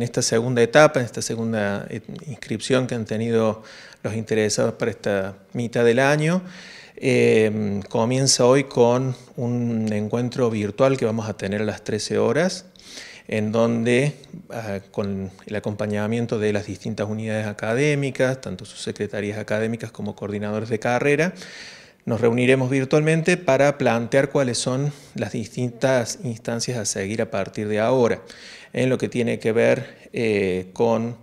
en esta segunda etapa, en esta segunda inscripción que han tenido los interesados para esta mitad del año. Em, comienza hoy con un encuentro virtual que vamos a tener a las 13 horas, en donde ah, con el acompañamiento de las distintas unidades académicas, tanto sus secretarías académicas como coordinadores de carrera, nos reuniremos virtualmente para plantear cuáles son las distintas instancias a seguir a partir de ahora en lo que tiene que ver eh, con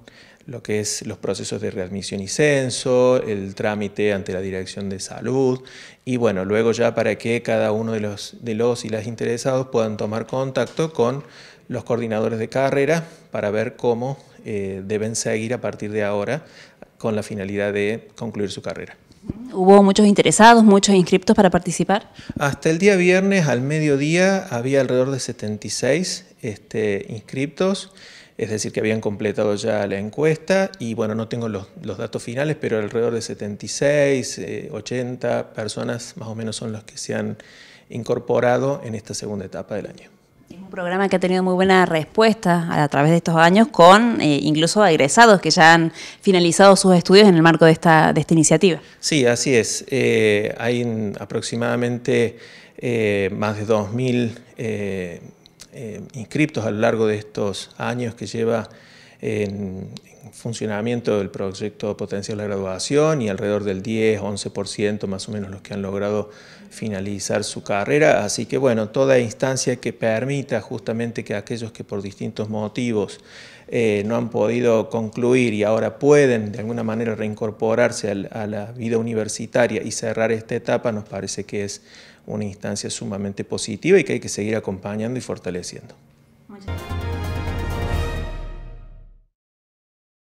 lo que es los procesos de readmisión y censo, el trámite ante la Dirección de Salud y bueno, luego ya para que cada uno de los, de los y las interesados puedan tomar contacto con los coordinadores de carrera para ver cómo eh, deben seguir a partir de ahora con la finalidad de concluir su carrera. ¿Hubo muchos interesados, muchos inscriptos para participar? Hasta el día viernes, al mediodía, había alrededor de 76 este, inscriptos, es decir, que habían completado ya la encuesta y bueno, no tengo los, datos finales, pero alrededor de 76, 80 eh, personas más o menos son los que se han incorporado en esta segunda etapa del año. Es un programa que ha tenido muy buena respuesta a través de estos años con eh, incluso egresados que ya han finalizado sus estudios en el marco de esta, de esta iniciativa. Sí, así es. Eh, hay aproximadamente eh, más de 2.000 inscriptos a lo largo de estos años que lleva en, funcionamiento del proyecto Potencial la Graduación y alrededor del 10-11% más o menos los que han logrado finalizar su carrera. Así que bueno, toda instancia que permita justamente que aquellos que por distintos motivos eh, no han podido concluir y ahora pueden de alguna manera reincorporarse a la vida universitaria y cerrar esta etapa, nos parece que es una instancia sumamente positiva y que hay que seguir acompañando y fortaleciendo.